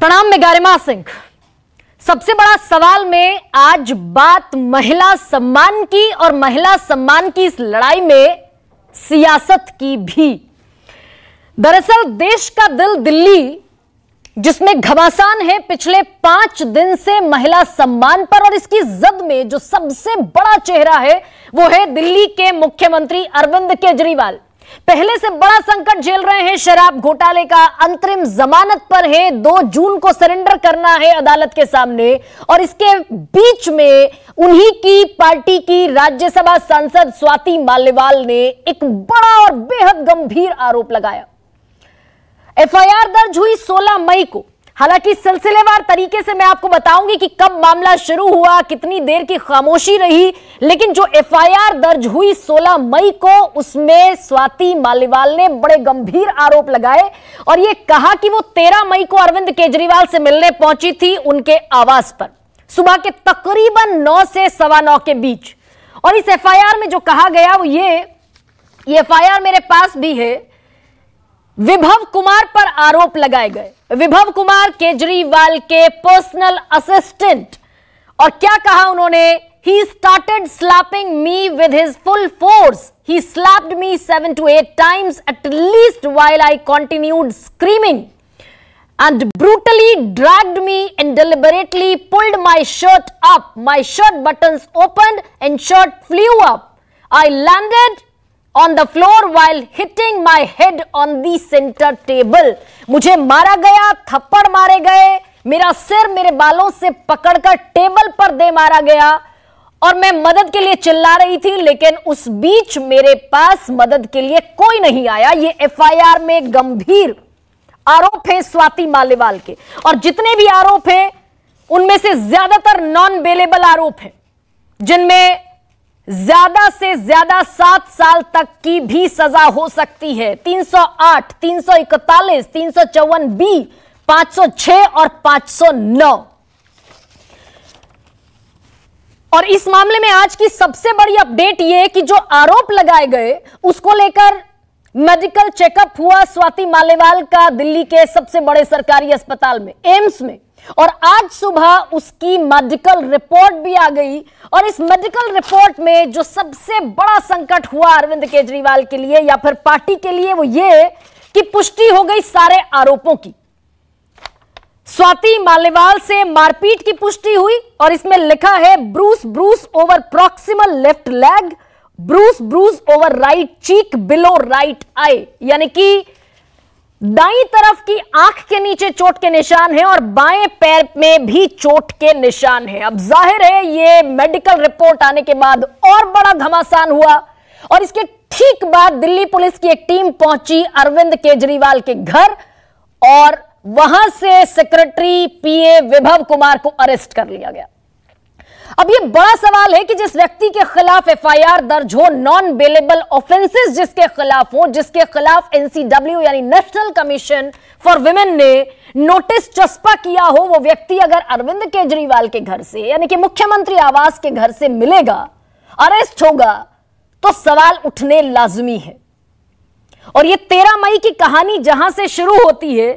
प्रणाम में गारिमा सिंह सबसे बड़ा सवाल में आज बात महिला सम्मान की और महिला सम्मान की इस लड़ाई में सियासत की भी दरअसल देश का दिल दिल्ली जिसमें घमासान है पिछले पांच दिन से महिला सम्मान पर और इसकी जद में जो सबसे बड़ा चेहरा है वो है दिल्ली के मुख्यमंत्री अरविंद केजरीवाल पहले से बड़ा संकट झेल रहे हैं शराब घोटाले का अंतरिम जमानत पर है दो जून को सरेंडर करना है अदालत के सामने और इसके बीच में उन्हीं की पार्टी की राज्यसभा सांसद स्वाति माल्यवाल ने एक बड़ा और बेहद गंभीर आरोप लगाया एफआईआर दर्ज हुई 16 मई को हालांकि सिलसिलेवार तरीके से मैं आपको बताऊंगी कि कब मामला शुरू हुआ कितनी देर की खामोशी रही लेकिन जो एफआईआर दर्ज हुई 16 मई को उसमें स्वाति मालीवाल ने बड़े गंभीर आरोप लगाए और यह कहा कि वो 13 मई को अरविंद केजरीवाल से मिलने पहुंची थी उनके आवास पर सुबह के तकरीबन नौ से सवा नौ के बीच और इस एफ में जो कहा गया वो ये, एफ आई मेरे पास भी है विभव कुमार पर आरोप लगाए गए विभव कुमार केजरीवाल के पर्सनल असिस्टेंट और क्या कहा उन्होंने he started slapping me with his full force he slapped me seven to eight times at least while I continued screaming and brutally dragged me and deliberately pulled my shirt up my shirt button open and shirt flew up I landed on the floor while hitting my head on the centre table मुझे मारा गया थप्पड़ मारे गए मेरा सिर मेरे बालों से पकड़कर टेबल पर दे मारा गया और मैं मदद के लिए चिल्ला रही थी लेकिन उस बीच मेरे पास मदद के लिए कोई नहीं आया ये एफआईआर में गंभीर आरोप है स्वाति मालेवाल के और जितने भी आरोप हैं उनमें से ज्यादातर नॉन बेलेबल आरोप हैं जिनमें ज्यादा से ज्यादा सात साल तक की भी सजा हो सकती है 308, 341, तीन सौ चौवन बी 506 और 509 और इस मामले में आज की सबसे बड़ी अपडेट यह कि जो आरोप लगाए गए उसको लेकर मेडिकल चेकअप हुआ स्वाति मालेवाल का दिल्ली के सबसे बड़े सरकारी अस्पताल में एम्स में और आज सुबह उसकी मेडिकल रिपोर्ट भी आ गई और इस मेडिकल रिपोर्ट में जो सबसे बड़ा संकट हुआ अरविंद केजरीवाल के लिए या फिर पार्टी के लिए वो ये कि पुष्टि हो गई सारे आरोपों की स्वाति मालेवाल से मारपीट की पुष्टि हुई और इसमें लिखा है bruise bruise over proximal left leg bruise bruise over right cheek below right eye यानी कि दाई तरफ की आंख के नीचे चोट के निशान है और बाएं पैर में भी चोट के निशान है अब जाहिर है ये मेडिकल रिपोर्ट आने के बाद और बड़ा घमासान हुआ और इसके ठीक बाद दिल्ली पुलिस की एक टीम पहुंची अरविंद केजरीवाल के घर और वहां से सेक्रेटरी पीए विभव कुमार को अरेस्ट कर लिया गया अब ये बड़ा सवाल है कि जिस व्यक्ति के खिलाफ एफआईआर दर्ज हो नॉन बेलेबल ऑफेंसेस जिसके खिलाफ हो जिसके खिलाफ एनसीडब्ल्यू यानी नेशनल कमीशन फॉर विमेन ने नोटिस चस्पा किया हो वो व्यक्ति अगर अरविंद केजरीवाल के घर से यानी कि मुख्यमंत्री आवास के घर से मिलेगा अरेस्ट होगा तो सवाल उठने लाजमी है और ये तेरह मई की कहानी जहां से शुरू होती है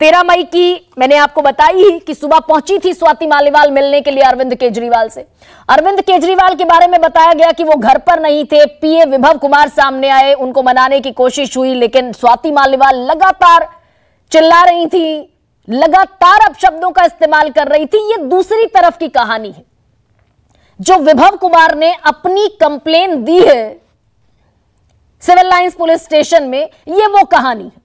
तेरह मई की मैंने आपको बताई ही कि सुबह पहुंची थी स्वाति मालीवाल मिलने के लिए अरविंद केजरीवाल से अरविंद केजरीवाल के बारे में बताया गया कि वो घर पर नहीं थे पीए विभव कुमार सामने आए उनको मनाने की कोशिश हुई लेकिन स्वाति मालीवाल लगातार चिल्ला रही थी लगातार अब शब्दों का इस्तेमाल कर रही थी ये दूसरी तरफ की कहानी है जो विभव कुमार ने अपनी कंप्लेन दी है सिविल लाइंस पुलिस स्टेशन में ये वो कहानी है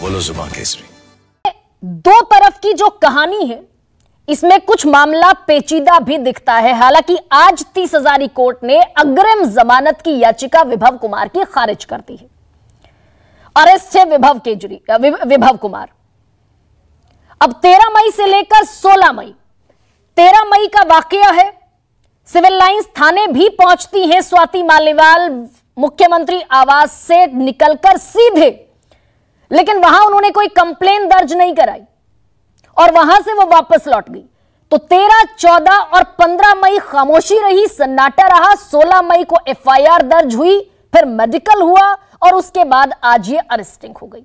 बोलो जुबान केसरी दो तरफ की जो कहानी है इसमें कुछ मामला पेचीदा भी दिखता है हालांकि आज तीस हजारी कोर्ट ने अग्रिम जमानत की याचिका विभव कुमार की खारिज कर दी है अरेस्ट है विभव केजरी विभव कुमार अब तेरह मई से लेकर सोलह मई तेरह मई का वाकया है सिविल लाइंस थाने भी पहुंचती है स्वाति मालीवाल मुख्यमंत्री आवास से निकलकर सीधे लेकिन वहां उन्होंने कोई कंप्लेन दर्ज नहीं कराई और वहां से वो वापस लौट गई तो 13, 14 और 15 मई खामोशी रही सन्नाटा रहा 16 मई को एफआईआर दर्ज हुई फिर मेडिकल हुआ और उसके बाद आज ये अरेस्टिंग हो गई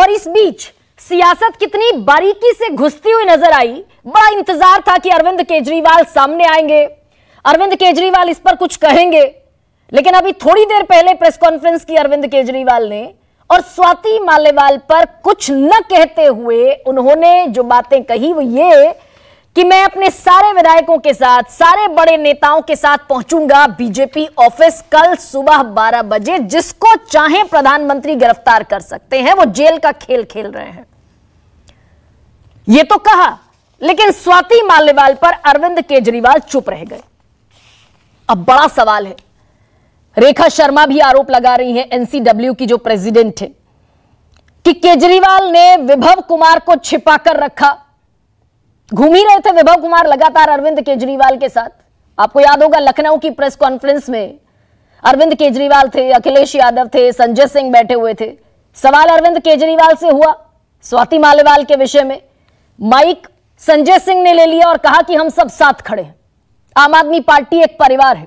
और इस बीच सियासत कितनी बारीकी से घुसती हुई नजर आई बड़ा इंतजार था कि अरविंद केजरीवाल सामने आएंगे अरविंद केजरीवाल इस पर कुछ कहेंगे लेकिन अभी थोड़ी देर पहले प्रेस कॉन्फ्रेंस की अरविंद केजरीवाल ने और स्वाति मालेवाल पर कुछ न कहते हुए उन्होंने जो बातें कही वो ये कि मैं अपने सारे विधायकों के साथ सारे बड़े नेताओं के साथ पहुंचूंगा बीजेपी ऑफिस कल सुबह 12 बजे जिसको चाहे प्रधानमंत्री गिरफ्तार कर सकते हैं वो जेल का खेल खेल रहे हैं ये तो कहा लेकिन स्वाति मालेवाल पर अरविंद केजरीवाल चुप रह गए अब बड़ा सवाल है रेखा शर्मा भी आरोप लगा रही हैं एनसीडब्ल्यू की जो प्रेसिडेंट है कि केजरीवाल ने विभव कुमार को छिपा कर रखा घूम ही रहे थे विभव कुमार लगातार अरविंद केजरीवाल के साथ आपको याद होगा लखनऊ की प्रेस कॉन्फ्रेंस में अरविंद केजरीवाल थे अखिलेश यादव थे संजय सिंह बैठे हुए थे सवाल अरविंद केजरीवाल से हुआ स्वाति मालेवाल के विषय में माइक संजय सिंह ने ले लिया और कहा कि हम सब साथ खड़े हैं आम आदमी पार्टी एक परिवार है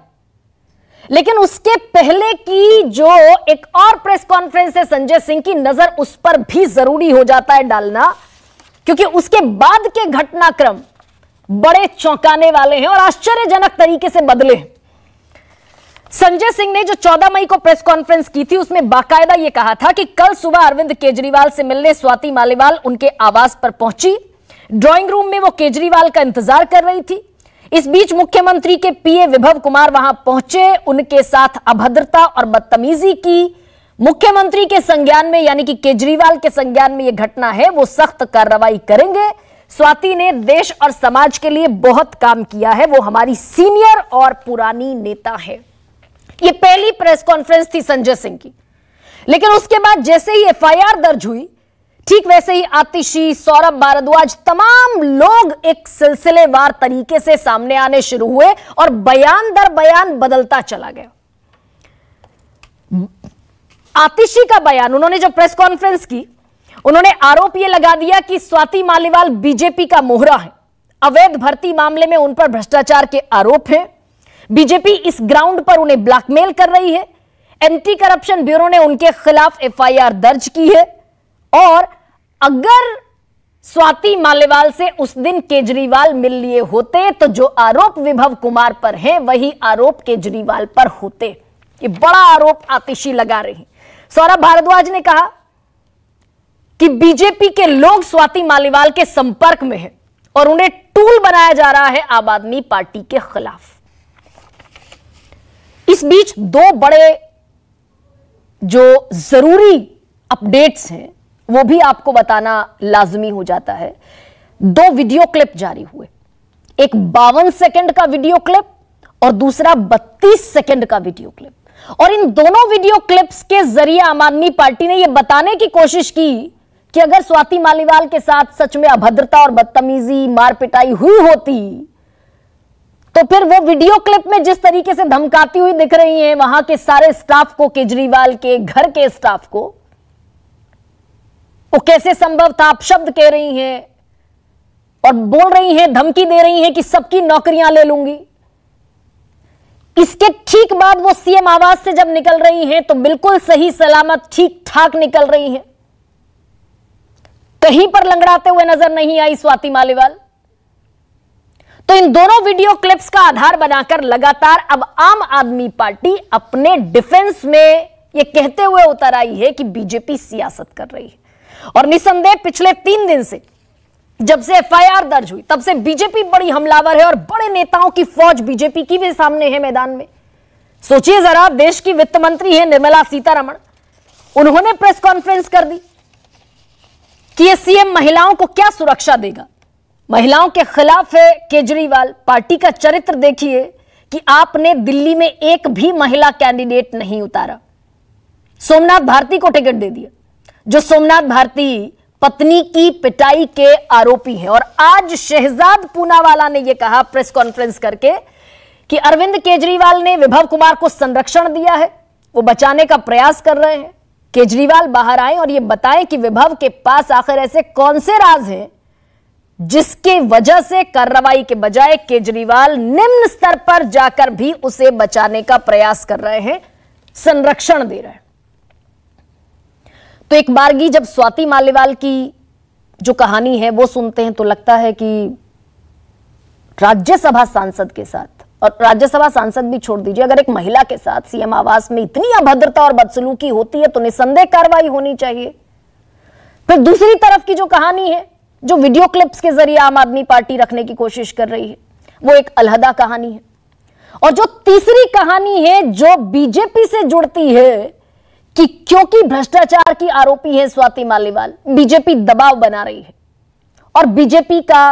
लेकिन उसके पहले की जो एक और प्रेस कॉन्फ्रेंस है संजय सिंह की नजर उस पर भी जरूरी हो जाता है डालना क्योंकि उसके बाद के घटनाक्रम बड़े चौंकाने वाले हैं और आश्चर्यजनक तरीके से बदले हैं संजय सिंह ने जो 14 मई को प्रेस कॉन्फ्रेंस की थी उसमें बाकायदा यह कहा था कि कल सुबह अरविंद केजरीवाल से मिलने स्वाति मालेवाल उनके आवास पर पहुंची ड्राइंग रूम में वो केजरीवाल का इंतजार कर रही थी इस बीच मुख्यमंत्री के पीए विभव कुमार वहां पहुंचे उनके साथ अभद्रता और बदतमीजी की मुख्यमंत्री के संज्ञान में यानी कि केजरीवाल के संज्ञान में यह घटना है वो सख्त कार्रवाई करेंगे स्वाति ने देश और समाज के लिए बहुत काम किया है वो हमारी सीनियर और पुरानी नेता है ये पहली प्रेस कॉन्फ्रेंस थी संजय सिंह की लेकिन उसके बाद जैसे ही एफआईआर दर्ज हुई ठीक वैसे ही आतिशी सौरभ भारद्वाज तमाम लोग एक सिलसिलेवार तरीके से सामने आने शुरू हुए और बयान दर बयान बदलता चला गया आतिशी का बयान उन्होंने जो प्रेस कॉन्फ्रेंस की उन्होंने आरोप यह लगा दिया कि स्वाति मालीवाल बीजेपी का मोहरा है अवैध भर्ती मामले में उन पर भ्रष्टाचार के आरोप हैं बीजेपी इस ग्राउंड पर उन्हें ब्लैकमेल कर रही है एंटी करप्शन ब्यूरो ने उनके खिलाफ एफआईआर दर्ज की है और अगर स्वाति मालेवाल से उस दिन केजरीवाल मिल लिए होते तो जो आरोप विभव कुमार पर है वही आरोप केजरीवाल पर होते ये बड़ा आरोप आतिशी लगा हैं सौरभ भारद्वाज ने कहा कि बीजेपी के लोग स्वाति मालीवाल के संपर्क में हैं और उन्हें टूल बनाया जा रहा है आम आदमी पार्टी के खिलाफ इस बीच दो बड़े जो जरूरी अपडेट्स हैं वो भी आपको बताना लाजमी हो जाता है दो वीडियो क्लिप जारी हुए एक बावन सेकंड का वीडियो क्लिप और दूसरा 32 सेकंड का वीडियो क्लिप और इन दोनों वीडियो क्लिप्स के जरिए आम आदमी पार्टी ने यह बताने की कोशिश की कि अगर स्वाति मालीवाल के साथ सच में अभद्रता और बदतमीजी मार पिटाई हुई होती तो फिर वो वीडियो क्लिप में जिस तरीके से धमकाती हुई दिख रही हैं वहां के सारे स्टाफ को केजरीवाल के घर के स्टाफ को वो कैसे संभव था आप शब्द कह रही हैं और बोल रही हैं धमकी दे रही हैं कि सबकी नौकरियां ले लूंगी इसके ठीक बाद वो सीएम आवास से जब निकल रही हैं तो बिल्कुल सही सलामत ठीक ठाक निकल रही हैं कहीं पर लंगड़ाते हुए नजर नहीं आई स्वाति मालीवाल तो इन दोनों वीडियो क्लिप्स का आधार बनाकर लगातार अब आम आदमी पार्टी अपने डिफेंस में यह कहते हुए उतर आई है कि बीजेपी सियासत कर रही है और निसंदेह पिछले तीन दिन से जब से एफआईआर दर्ज हुई तब से बीजेपी बड़ी हमलावर है और बड़े नेताओं की फौज बीजेपी की भी सामने है मैदान में सोचिए जरा देश की वित्त मंत्री है निर्मला सीतारमण उन्होंने प्रेस कॉन्फ्रेंस कर दी कि यह सीएम महिलाओं को क्या सुरक्षा देगा महिलाओं के खिलाफ है केजरीवाल पार्टी का चरित्र देखिए कि आपने दिल्ली में एक भी महिला कैंडिडेट नहीं उतारा सोमनाथ भारती को टिकट दे दिया जो सोमनाथ भारती पत्नी की पिटाई के आरोपी हैं और आज शहजाद पूनावाला ने यह कहा प्रेस कॉन्फ्रेंस करके कि अरविंद केजरीवाल ने विभव कुमार को संरक्षण दिया है वो बचाने का प्रयास कर रहे हैं केजरीवाल बाहर आए और ये बताएं कि विभव के पास आखिर ऐसे कौन से राज हैं जिसके वजह से कार्रवाई के बजाय केजरीवाल निम्न स्तर पर जाकर भी उसे बचाने का प्रयास कर रहे हैं संरक्षण दे रहे हैं तो एक बारगी जब स्वाति मालेवाल की जो कहानी है वो सुनते हैं तो लगता है कि राज्यसभा सांसद के साथ और राज्यसभा सांसद भी छोड़ दीजिए अगर एक महिला के साथ सीएम आवास में इतनी अभद्रता और बदसलूकी होती है तो निसंदेह कार्रवाई होनी चाहिए फिर दूसरी तरफ की जो कहानी है जो वीडियो क्लिप्स के जरिए आम आदमी पार्टी रखने की कोशिश कर रही है वो एक अलहदा कहानी है और जो तीसरी कहानी है जो बीजेपी से जुड़ती है कि क्योंकि भ्रष्टाचार की आरोपी है स्वाति मालीवाल बीजेपी दबाव बना रही है और बीजेपी का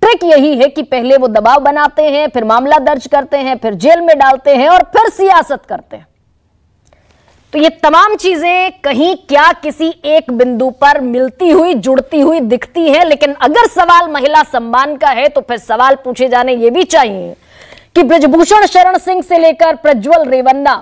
ट्रिक यही है कि पहले वो दबाव बनाते हैं फिर मामला दर्ज करते हैं फिर जेल में डालते हैं और फिर सियासत करते हैं तो ये तमाम चीजें कहीं क्या किसी एक बिंदु पर मिलती हुई जुड़ती हुई दिखती हैं लेकिन अगर सवाल महिला सम्मान का है तो फिर सवाल पूछे जाने ये भी चाहिए कि ब्रजभूषण शरण सिंह से लेकर प्रज्वल रेवन्ना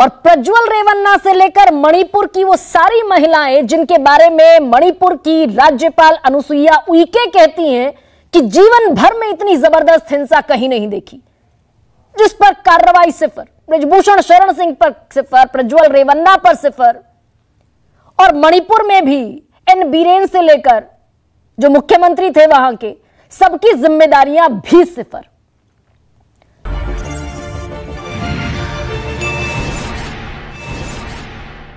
और प्रज्वल रेवन्ना से लेकर मणिपुर की वो सारी महिलाएं जिनके बारे में मणिपुर की राज्यपाल अनुसुईया उइके कहती हैं कि जीवन भर में इतनी जबरदस्त हिंसा कहीं नहीं देखी जिस पर कार्रवाई सिफर ब्रजभूषण शरण सिंह पर सिफर प्रज्वल रेवन्ना पर सिफर और मणिपुर में भी एन बीरेन से लेकर जो मुख्यमंत्री थे वहां के सबकी जिम्मेदारियां भी सिफर